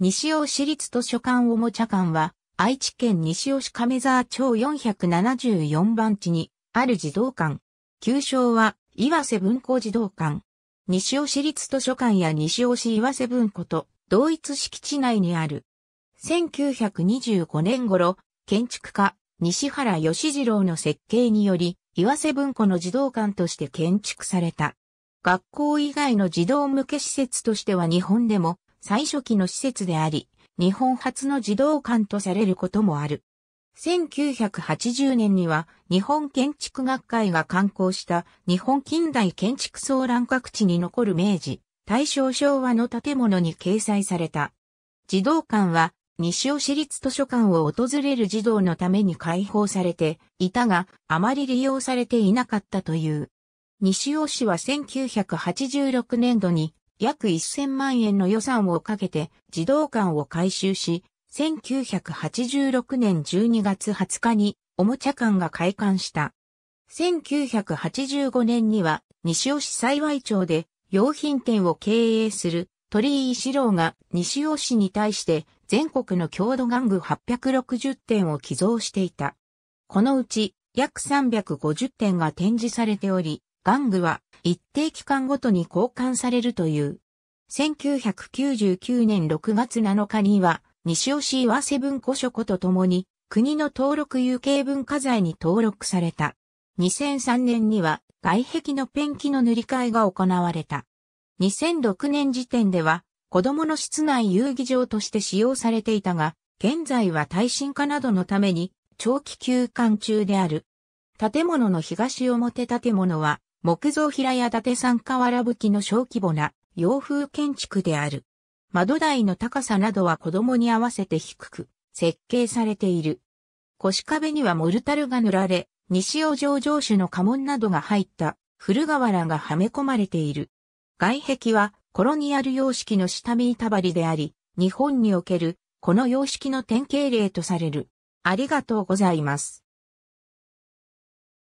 西尾市立図書館おもちゃ館は、愛知県西尾市亀沢町474番地にある児童館。旧称は、岩瀬文庫児童館。西尾市立図書館や西尾市岩瀬文庫と同一敷地内にある。1925年頃、建築家、西原義次郎の設計により、岩瀬文庫の児童館として建築された。学校以外の児童向け施設としては日本でも最初期の施設であり、日本初の児童館とされることもある。1980年には日本建築学会が刊行した日本近代建築総乱各地に残る明治、大正昭和の建物に掲載された。児童館は西尾市立図書館を訪れる児童のために開放されていたが、あまり利用されていなかったという。西尾市は1986年度に約1000万円の予算をかけて児童館を改修し、1986年12月20日におもちゃ館が開館した。1985年には西尾市幸い町で用品店を経営する鳥居四郎が西尾市に対して全国の郷土玩具860点を寄贈していた。このうち約350点が展示されており、玩具は一定期間ごとに交換されるという。1999年6月7日には、西尾市岩瀬文庫書庫とともに、国の登録有形文化財に登録された。2003年には、外壁のペンキの塗り替えが行われた。2006年時点では、子供の室内遊技場として使用されていたが、現在は耐震化などのために、長期休館中である。建物の東表建物は、木造平屋建て三原吹きの小規模な洋風建築である。窓台の高さなどは子供に合わせて低く設計されている。腰壁にはモルタルが塗られ、西尾城城主の家紋などが入った古瓦がはめ込まれている。外壁はコロニアル様式の下見板張りであり、日本におけるこの様式の典型例とされる。ありがとうございます。